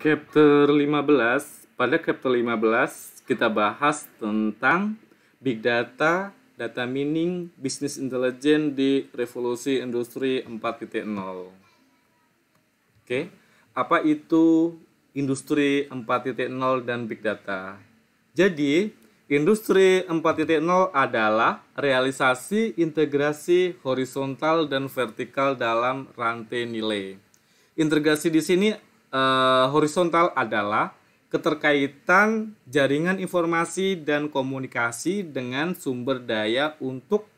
Chapter 15. Pada chapter 15 kita bahas tentang big data, data mining, business intelligence di revolusi industri 4.0. Oke, apa itu industri 4.0 dan big data? Jadi, industri 4.0 adalah realisasi integrasi horizontal dan vertikal dalam rantai nilai. Integrasi di sini uh, horizontal adalah keterkaitan jaringan informasi dan komunikasi dengan sumber daya untuk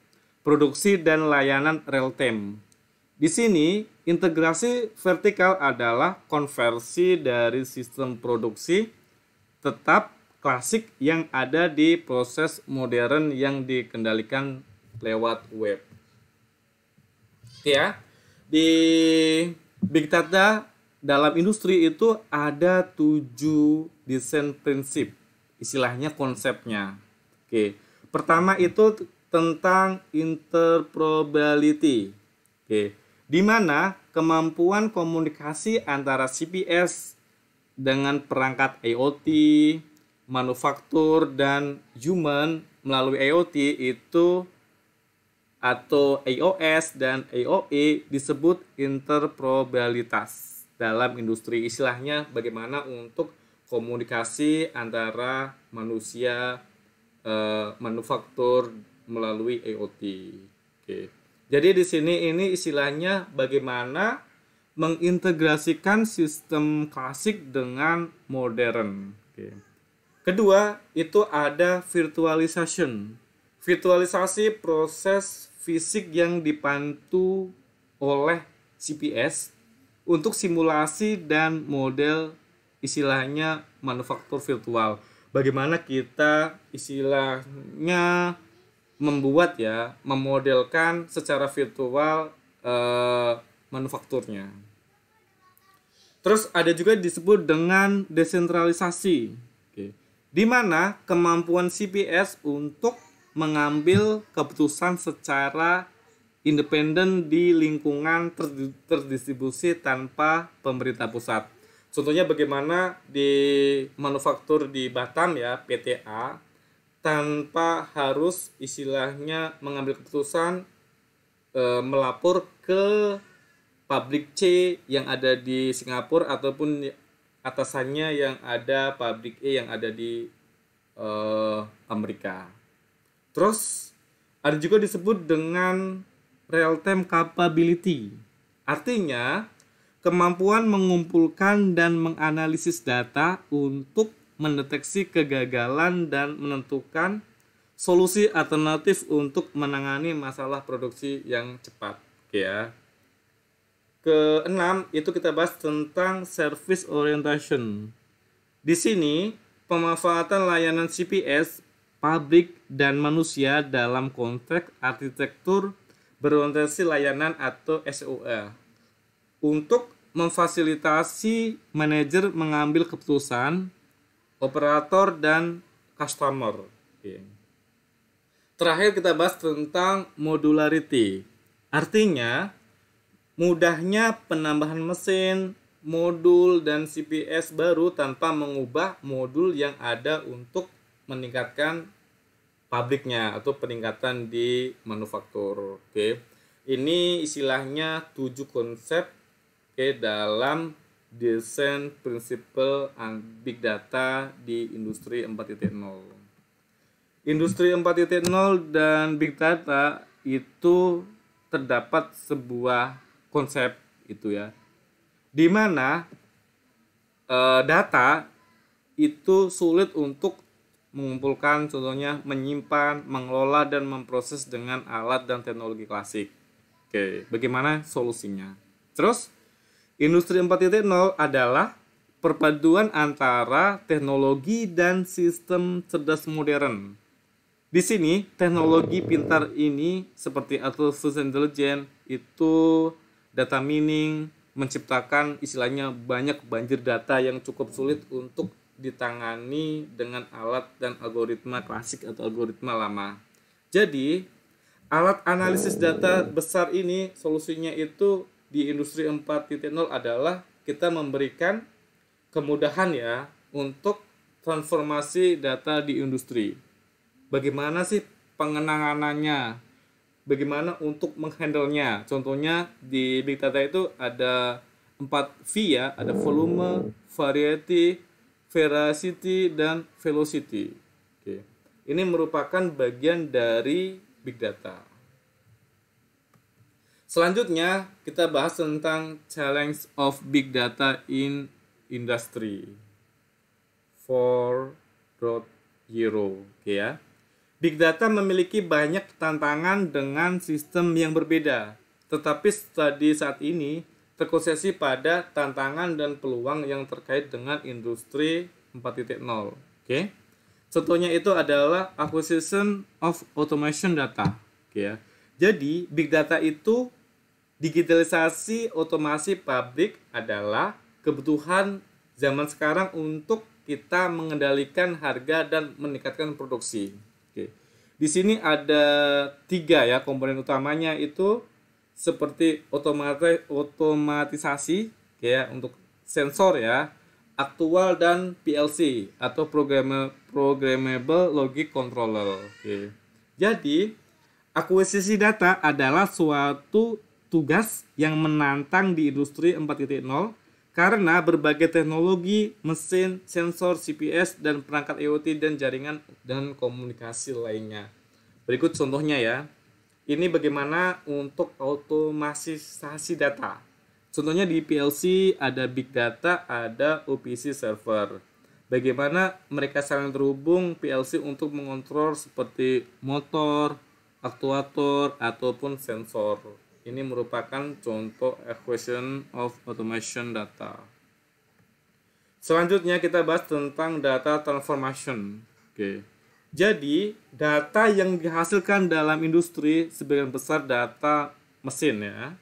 produksi dan layanan real time. Di sini, integrasi vertikal adalah konversi dari sistem produksi tetap klasik yang ada di proses modern yang dikendalikan lewat web. Ya, di Big Data dalam industri itu ada tujuh desain prinsip istilahnya konsepnya oke pertama itu tentang interoperability oke di mana kemampuan komunikasi antara CPS dengan perangkat IoT manufaktur dan human melalui IoT itu atau iOS dan IOE disebut interoperabilitas dalam industri istilahnya bagaimana untuk komunikasi antara manusia uh, manufaktur melalui IoT. Oke. Jadi di sini ini istilahnya bagaimana mengintegrasikan sistem klasik dengan modern. Oke. Kedua, itu ada virtualization. Virtualisasi proses fisik yang dipantu oleh CPS untuk simulasi dan model istilahnya manufaktur virtual. Bagaimana kita istilahnya membuat ya, memodelkan secara virtual eh, manufakturnya. Terus ada juga disebut dengan desentralisasi. Oke. Di mana kemampuan CPS untuk mengambil keputusan secara independen di lingkungan terdistribusi tanpa pemerintah pusat. Contohnya bagaimana di manufaktur di Batam ya PTA tanpa harus istilahnya mengambil keputusan e, melapor ke pabrik C yang ada di Singapura ataupun atasannya yang ada pabrik E yang ada di e, Amerika. Terus ada juga disebut dengan real time capability. Artinya, kemampuan mengumpulkan dan menganalisis data untuk mendeteksi kegagalan dan menentukan solusi alternatif untuk menangani masalah produksi yang cepat ya. Keenam itu kita bahas tentang service orientation. Di sini pemanfaatan layanan CPS pabrik, dan manusia dalam konteks arsitektur berorientasi layanan atau SOE untuk memfasilitasi manajer mengambil keputusan operator dan customer. Terakhir kita bahas tentang modularity. Artinya mudahnya penambahan mesin, modul dan CPS baru tanpa mengubah modul yang ada untuk meningkatkan pabriknya atau peningkatan di manufaktur. Oke. Okay. Ini istilahnya tujuh konsep oke okay, dalam desain prinsipal big data di industri 4.0. Industri 4.0 dan big data itu terdapat sebuah konsep itu ya. Di mana eh, data itu sulit untuk mengumpulkan, contohnya menyimpan, mengelola dan memproses dengan alat dan teknologi klasik. Oke, bagaimana solusinya? Terus industri 4.0 adalah perpaduan antara teknologi dan sistem cerdas modern. Di sini teknologi pintar ini seperti artificial intelligence itu data mining menciptakan istilahnya banyak banjir data yang cukup sulit untuk ditangani dengan alat dan algoritma klasik atau algoritma lama. Jadi, alat analisis data besar ini solusinya itu di industri 4.0 adalah kita memberikan kemudahan ya untuk transformasi data di industri. Bagaimana sih pengenanganannya? Bagaimana untuk menghandlenya? Contohnya di big data itu ada 4 V ya, ada volume, variety, veracity, dan velocity. Oke. Ini merupakan bagian dari big data. Selanjutnya, kita bahas tentang challenge of big data in industry for oke euro. ya. Big data memiliki banyak tantangan dengan sistem yang berbeda. Tetapi studi saat ini terkonsesi pada tantangan dan peluang yang terkait dengan industri 4.0. Oke. Okay? Contohnya itu adalah acquisition of automation data, Oke ya. Jadi, big data itu digitalisasi otomasi pabrik adalah kebutuhan zaman sekarang untuk kita mengendalikan harga dan meningkatkan produksi. Oke. Di sini ada tiga ya komponen utamanya itu seperti otomatis otomatisasi kayak untuk sensor ya, aktual dan PLC atau programmable, programmable logic controller. Oke. Jadi, akuisisi data adalah suatu tugas yang menantang di industri 4.0 karena berbagai teknologi, mesin, sensor, CPS, dan perangkat IoT dan jaringan dan komunikasi lainnya. Berikut contohnya ya. Ini bagaimana untuk otomatisasi data. Contohnya di PLC ada big data, ada OPC server. Bagaimana mereka saling terhubung PLC untuk mengontrol seperti motor, aktuator, ataupun sensor. Ini merupakan contoh equation of automation data. Selanjutnya kita bahas tentang data transformation. Oke. Okay. Jadi, data yang dihasilkan dalam industri sebagian besar data mesin ya.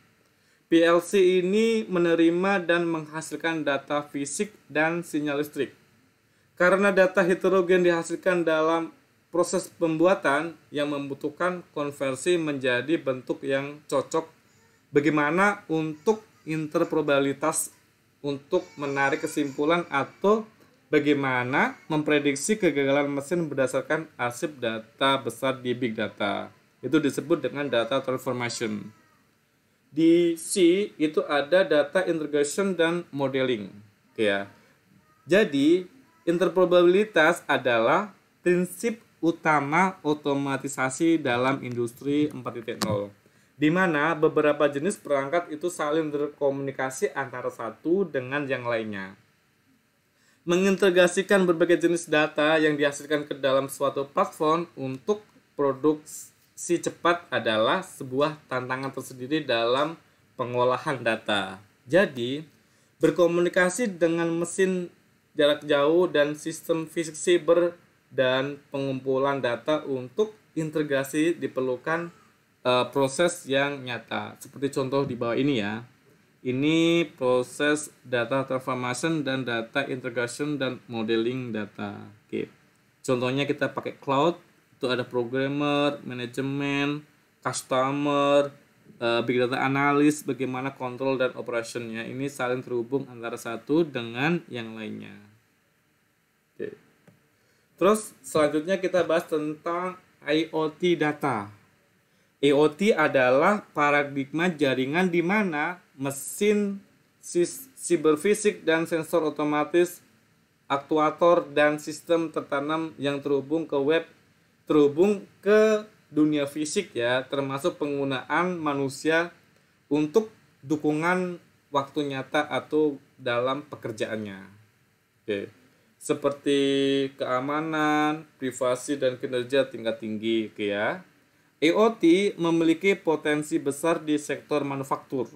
PLC ini menerima dan menghasilkan data fisik dan sinyal listrik. Karena data heterogen dihasilkan dalam proses pembuatan yang membutuhkan konversi menjadi bentuk yang cocok bagaimana untuk interprobabilitas untuk menarik kesimpulan atau bagaimana memprediksi kegagalan mesin berdasarkan arsip data besar di big data. Itu disebut dengan data transformation. Di C itu ada data integration dan modeling. Oke gitu ya. Jadi, interprobabilitas adalah prinsip utama otomatisasi dalam industri 4.0 di mana beberapa jenis perangkat itu saling berkomunikasi antara satu dengan yang lainnya mengintegrasikan berbagai jenis data yang dihasilkan ke dalam suatu platform untuk produksi cepat adalah sebuah tantangan tersendiri dalam pengolahan data. Jadi, berkomunikasi dengan mesin jarak jauh dan sistem fisik siber dan pengumpulan data untuk integrasi diperlukan uh, proses yang nyata. Seperti contoh di bawah ini ya. Ini proses data transformation dan data integration dan modeling data. Oke. Contohnya kita pakai cloud, itu ada programmer, manajemen, customer, uh, big data analis, bagaimana kontrol dan operationnya. Ini saling terhubung antara satu dengan yang lainnya. Oke. Terus selanjutnya kita bahas tentang IoT data. IoT e adalah paradigma jaringan di mana mesin fisik dan sensor otomatis, aktuator dan sistem tertanam yang terhubung ke web, terhubung ke dunia fisik ya, termasuk penggunaan manusia untuk dukungan waktu nyata atau dalam pekerjaannya. Oke. Seperti keamanan, privasi dan kinerja tingkat tinggi, oke ya. IoT e memiliki potensi besar di sektor manufaktur.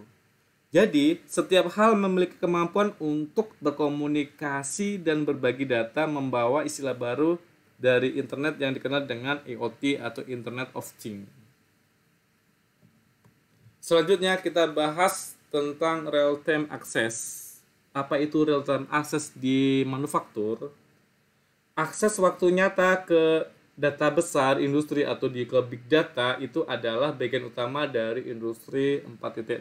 Jadi, setiap hal memiliki kemampuan untuk berkomunikasi dan berbagi data membawa istilah baru dari internet yang dikenal dengan IoT e atau Internet of Things. Selanjutnya kita bahas tentang real time access. Apa itu real time access di manufaktur? Akses waktu nyata ke data besar industri atau di ke big data itu adalah bagian utama dari industri 4.0.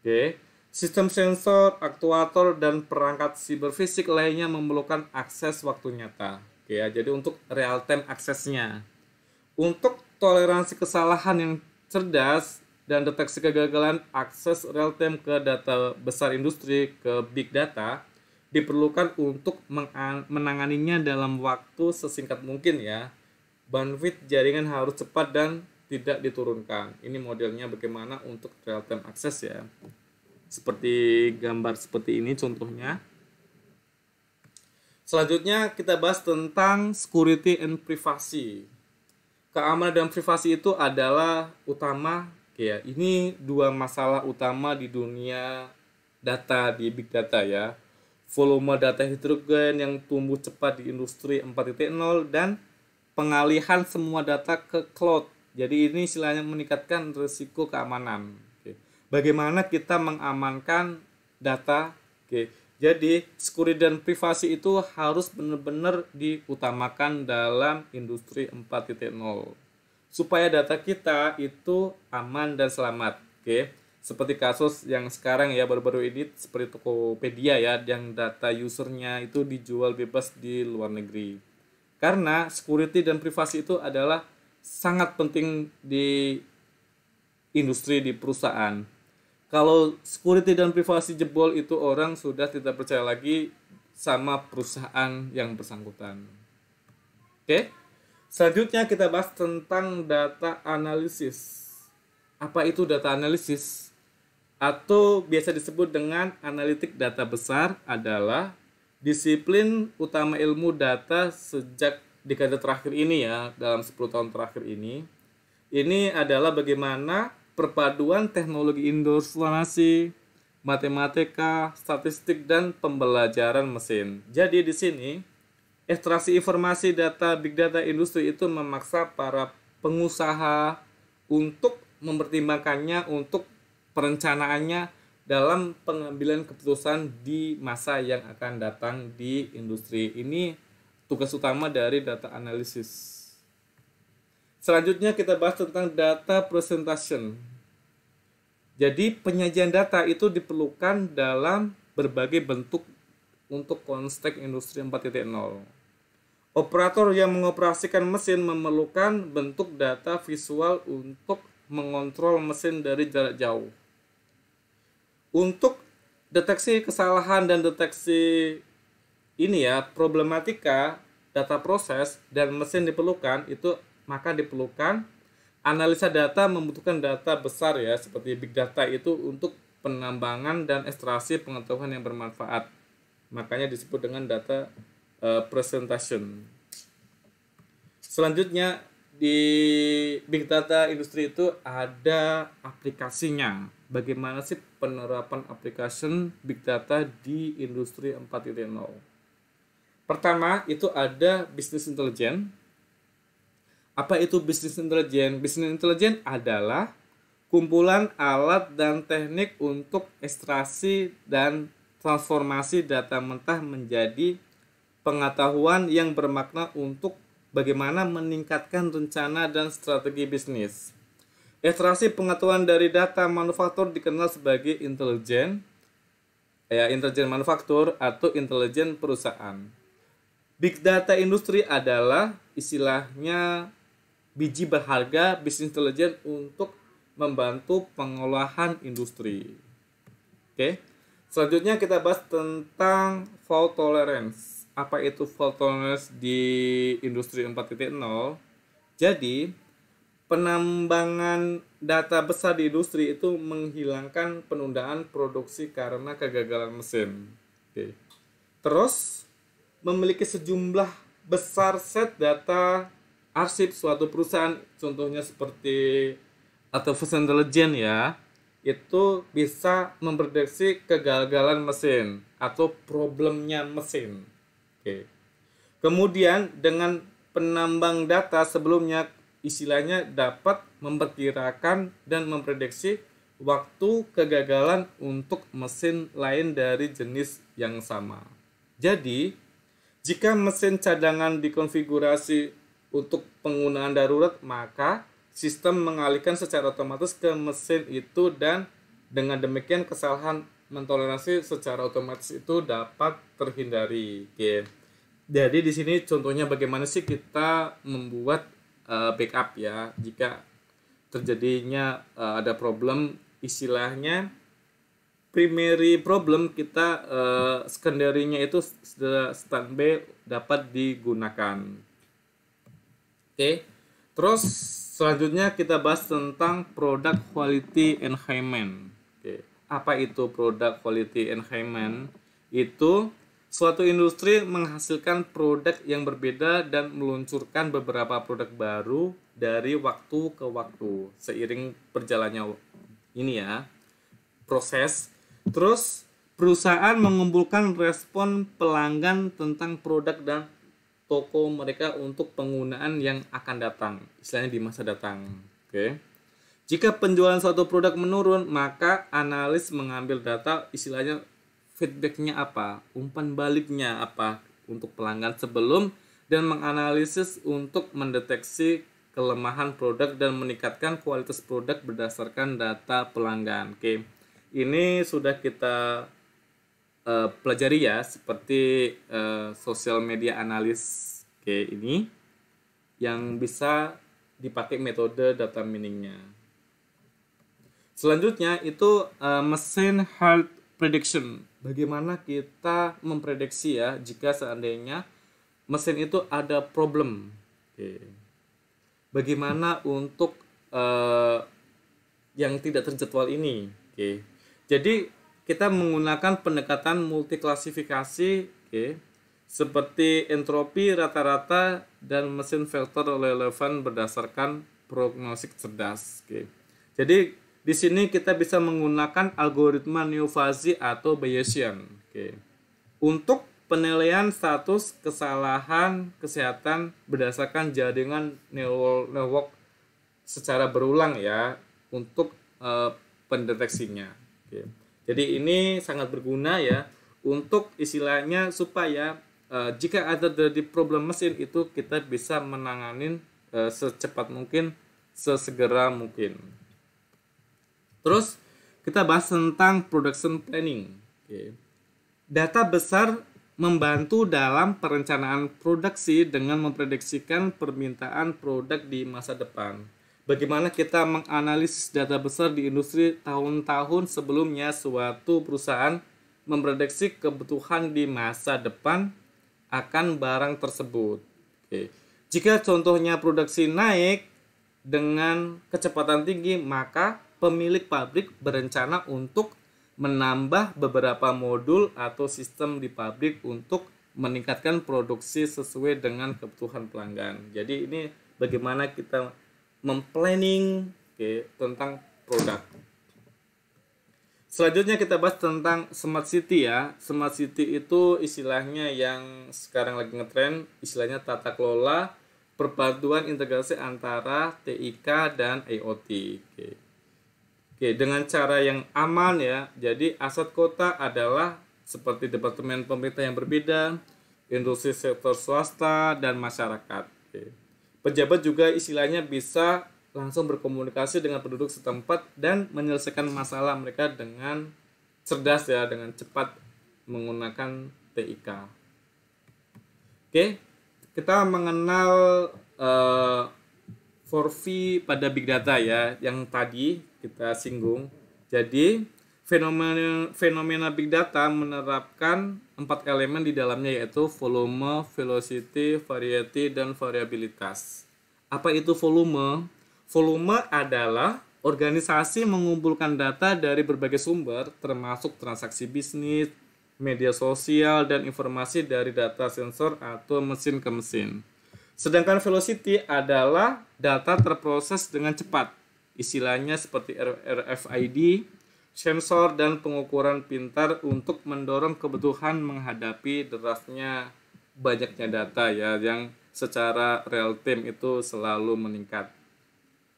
Oke. Sistem sensor, aktuator, dan perangkat fisik lainnya memerlukan akses waktu nyata. Oke, ya, jadi untuk real time aksesnya. Untuk toleransi kesalahan yang cerdas dan deteksi kegagalan akses real time ke data besar industri ke big data diperlukan untuk menanganinya dalam waktu sesingkat mungkin ya. Bandwidth jaringan harus cepat dan tidak diturunkan. Ini modelnya bagaimana untuk real time access ya. Seperti gambar seperti ini contohnya. Selanjutnya kita bahas tentang security and privacy. Keamanan dan privasi itu adalah utama ya. Ini dua masalah utama di dunia data di big data ya volume data hidrogen yang tumbuh cepat di industri 4.0 dan pengalihan semua data ke cloud. Jadi ini istilahnya meningkatkan risiko keamanan. Oke. Bagaimana kita mengamankan data? Oke. Jadi security dan privasi itu harus benar-benar diutamakan dalam industri 4.0 supaya data kita itu aman dan selamat. Oke seperti kasus yang sekarang ya baru-baru ini seperti Tokopedia ya yang data usernya itu dijual bebas di luar negeri karena security dan privasi itu adalah sangat penting di industri di perusahaan kalau security dan privasi jebol itu orang sudah tidak percaya lagi sama perusahaan yang bersangkutan oke selanjutnya kita bahas tentang data analisis apa itu data analisis atau biasa disebut dengan analitik data besar adalah disiplin utama ilmu data sejak dekade terakhir ini ya, dalam 10 tahun terakhir ini. Ini adalah bagaimana perpaduan teknologi informasi, matematika, statistik, dan pembelajaran mesin. Jadi di sini, ekstraksi informasi data big data industri itu memaksa para pengusaha untuk mempertimbangkannya untuk perencanaannya dalam pengambilan keputusan di masa yang akan datang di industri. Ini tugas utama dari data analisis. Selanjutnya kita bahas tentang data presentation. Jadi penyajian data itu diperlukan dalam berbagai bentuk untuk konstek industri 4.0. Operator yang mengoperasikan mesin memerlukan bentuk data visual untuk mengontrol mesin dari jarak jauh untuk deteksi kesalahan dan deteksi ini ya problematika data proses dan mesin diperlukan itu maka diperlukan analisa data membutuhkan data besar ya seperti big data itu untuk penambangan dan ekstraksi pengetahuan yang bermanfaat makanya disebut dengan data uh, presentation selanjutnya di big data industri itu ada aplikasinya bagaimana sih penerapan aplikasi big data di industri 4.0. Pertama, itu ada business intelligence. Apa itu business intelligence? Business intelligence adalah kumpulan alat dan teknik untuk ekstraksi dan transformasi data mentah menjadi pengetahuan yang bermakna untuk bagaimana meningkatkan rencana dan strategi bisnis. Literasi pengetahuan dari data manufaktur dikenal sebagai intelijen, ya intelijen manufaktur atau intelijen perusahaan. Big data industri adalah istilahnya biji berharga bisnis intelijen untuk membantu pengolahan industri. Oke. Selanjutnya kita bahas tentang fault tolerance. Apa itu fault tolerance di industri 4.0? Jadi, penambangan data besar di industri itu menghilangkan penundaan produksi karena kegagalan mesin. Oke. Terus memiliki sejumlah besar set data arsip suatu perusahaan, contohnya seperti artificial intelligence ya, itu bisa memprediksi kegagalan mesin atau problemnya mesin. Oke. Kemudian dengan penambang data sebelumnya istilahnya dapat memperkirakan dan memprediksi waktu kegagalan untuk mesin lain dari jenis yang sama. Jadi, jika mesin cadangan dikonfigurasi untuk penggunaan darurat, maka sistem mengalihkan secara otomatis ke mesin itu dan dengan demikian kesalahan mentoleransi secara otomatis itu dapat terhindari. Oke. Jadi di sini contohnya bagaimana sih kita membuat uh, backup ya jika terjadinya uh, ada problem istilahnya primary problem kita uh, secondary-nya itu standby dapat digunakan. Oke. Okay. Terus selanjutnya kita bahas tentang product quality enhancement. Oke. Okay. Apa itu product quality enhancement? Itu suatu industri menghasilkan produk yang berbeda dan meluncurkan beberapa produk baru dari waktu ke waktu seiring berjalannya ini ya proses. Terus perusahaan mengumpulkan respon pelanggan tentang produk dan toko mereka untuk penggunaan yang akan datang, istilahnya di masa datang. Oke. Okay. Jika penjualan suatu produk menurun, maka analis mengambil data istilahnya feedbacknya apa, umpan baliknya apa untuk pelanggan sebelum dan menganalisis untuk mendeteksi kelemahan produk dan meningkatkan kualitas produk berdasarkan data pelanggan. Oke, ini sudah kita uh, pelajari ya seperti uh, eh, social media analis Oke, ini yang bisa dipakai metode data miningnya. Selanjutnya itu uh, mesin health prediction bagaimana kita memprediksi ya jika seandainya mesin itu ada problem. Okay. Bagaimana untuk uh, yang tidak terjadwal ini? Okay. Jadi kita menggunakan pendekatan multiklasifikasi, okay, seperti entropi rata-rata dan mesin vektor relevan berdasarkan prognosis cerdas. Okay. Jadi di sini kita bisa menggunakan algoritma neofazi atau Bayesian. Oke. Untuk penilaian status kesalahan kesehatan berdasarkan jaringan neural network secara berulang ya untuk e, pendeteksinya. Oke. Jadi ini sangat berguna ya untuk istilahnya supaya e, jika ada terjadi problem mesin itu kita bisa menanganin e, secepat mungkin sesegera mungkin. Terus kita bahas tentang production planning. Okay. Data besar membantu dalam perencanaan produksi dengan memprediksikan permintaan produk di masa depan. Bagaimana kita menganalisis data besar di industri tahun-tahun sebelumnya suatu perusahaan memprediksi kebutuhan di masa depan akan barang tersebut. Okay. Jika contohnya produksi naik dengan kecepatan tinggi, maka pemilik pabrik berencana untuk menambah beberapa modul atau sistem di pabrik untuk meningkatkan produksi sesuai dengan kebutuhan pelanggan. Jadi ini bagaimana kita memplanning okay, tentang produk. Selanjutnya kita bahas tentang smart city ya. Smart city itu istilahnya yang sekarang lagi ngetren, istilahnya tata kelola perpaduan integrasi antara TIK dan IoT. Okay. Oke, dengan cara yang aman ya. Jadi aset kota adalah seperti departemen pemerintah yang berbeda, industri sektor swasta dan masyarakat. Oke. Pejabat juga istilahnya bisa langsung berkomunikasi dengan penduduk setempat dan menyelesaikan masalah mereka dengan cerdas ya, dengan cepat menggunakan TIK. Oke, kita mengenal uh, 4V pada big data ya, yang tadi kita singgung. Jadi fenomena fenomena big data menerapkan empat elemen di dalamnya yaitu volume, velocity, variety, dan variabilitas. Apa itu volume? Volume adalah organisasi mengumpulkan data dari berbagai sumber termasuk transaksi bisnis, media sosial, dan informasi dari data sensor atau mesin ke mesin. Sedangkan velocity adalah data terproses dengan cepat istilahnya seperti RFID, sensor dan pengukuran pintar untuk mendorong kebutuhan menghadapi derasnya banyaknya data ya yang secara real time itu selalu meningkat.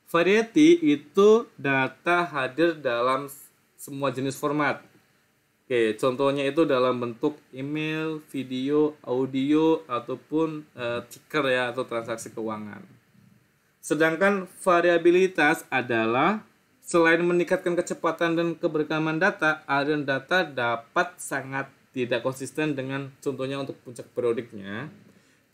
Variety itu data hadir dalam semua jenis format. Oke, contohnya itu dalam bentuk email, video, audio, ataupun e, ticker ya, atau transaksi keuangan. Sedangkan variabilitas adalah selain meningkatkan kecepatan dan keberkaman data, aliran data dapat sangat tidak konsisten dengan contohnya untuk puncak periodiknya.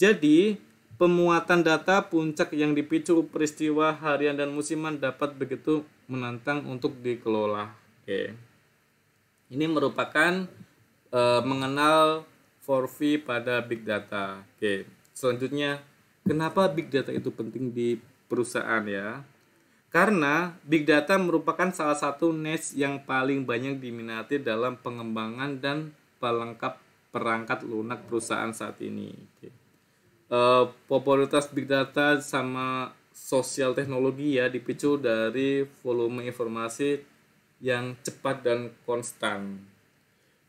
Jadi, pemuatan data puncak yang dipicu peristiwa harian dan musiman dapat begitu menantang untuk dikelola. Oke. Ini merupakan e, mengenal 4V pada big data. Oke. Selanjutnya, kenapa big data itu penting di perusahaan ya. Karena big data merupakan salah satu niche yang paling banyak diminati dalam pengembangan dan pelengkap perangkat lunak perusahaan saat ini. Uh, popularitas big data sama sosial teknologi ya dipicu dari volume informasi yang cepat dan konstan.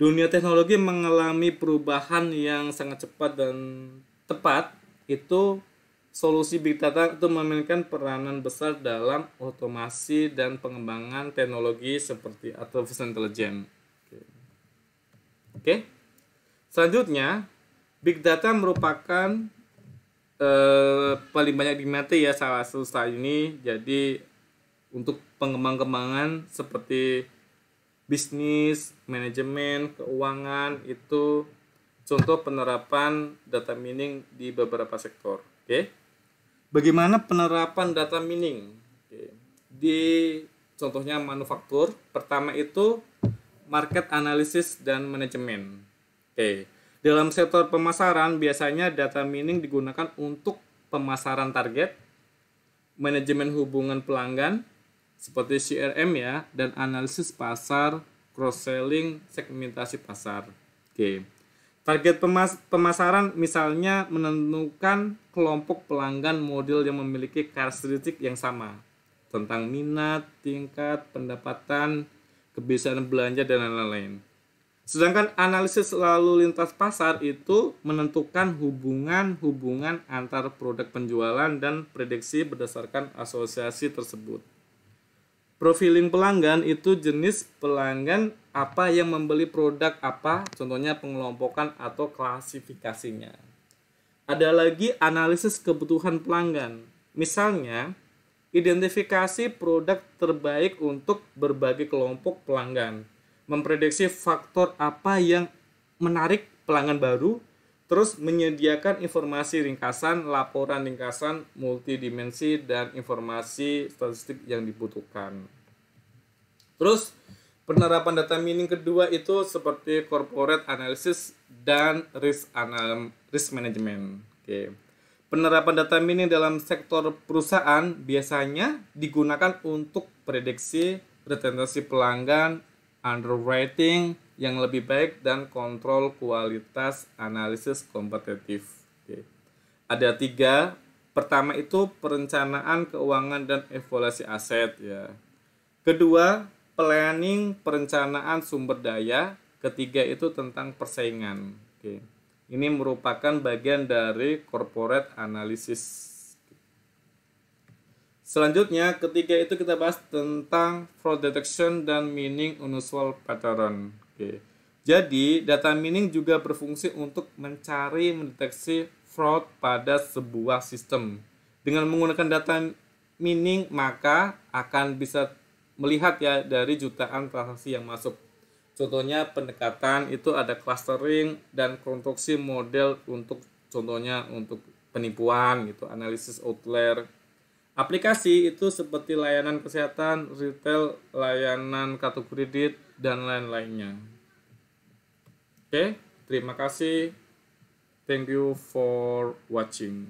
Dunia teknologi mengalami perubahan yang sangat cepat dan tepat itu solusi big data itu memainkan peranan besar dalam otomasi dan pengembangan teknologi seperti artificial intelligence. Oke. Oke. Selanjutnya, big data merupakan eh, paling banyak diminati ya salah satu saat ini. Jadi untuk pengembangan-pengembangan seperti bisnis, manajemen, keuangan itu contoh penerapan data mining di beberapa sektor. Oke. Okay? bagaimana penerapan data mining di contohnya manufaktur pertama itu market analysis dan manajemen oke dalam sektor pemasaran biasanya data mining digunakan untuk pemasaran target manajemen hubungan pelanggan seperti CRM ya dan analisis pasar cross selling segmentasi pasar oke Target pemas pemasaran misalnya menentukan kelompok pelanggan model yang memiliki karakteristik yang sama tentang minat, tingkat, pendapatan, kebiasaan belanja, dan lain-lain. Sedangkan analisis lalu lintas pasar itu menentukan hubungan-hubungan antar produk penjualan dan prediksi berdasarkan asosiasi tersebut. Profiling pelanggan itu jenis pelanggan apa yang membeli produk apa, contohnya pengelompokan atau klasifikasinya. Ada lagi analisis kebutuhan pelanggan. Misalnya, identifikasi produk terbaik untuk berbagai kelompok pelanggan, memprediksi faktor apa yang menarik pelanggan baru, terus menyediakan informasi ringkasan, laporan ringkasan, multidimensi, dan informasi statistik yang dibutuhkan. Terus, Penerapan data mining kedua itu seperti corporate analysis dan risk anal risk management. Oke. Okay. Penerapan data mining dalam sektor perusahaan biasanya digunakan untuk prediksi retensi pelanggan, underwriting yang lebih baik dan kontrol kualitas analisis kompetitif. Oke. Ada tiga. Pertama itu perencanaan keuangan dan evaluasi aset ya. Kedua, planning perencanaan sumber daya, ketiga itu tentang persaingan. Oke. Ini merupakan bagian dari corporate analysis. Selanjutnya, ketiga itu kita bahas tentang fraud detection dan meaning unusual pattern. Oke. Jadi, data mining juga berfungsi untuk mencari mendeteksi fraud pada sebuah sistem. Dengan menggunakan data mining, maka akan bisa melihat ya dari jutaan transaksi yang masuk. Contohnya pendekatan itu ada clustering dan konstruksi model untuk contohnya untuk penipuan gitu, analisis outlier. Aplikasi itu seperti layanan kesehatan, retail, layanan kartu kredit dan lain-lainnya. Oke, terima kasih. Thank you for watching.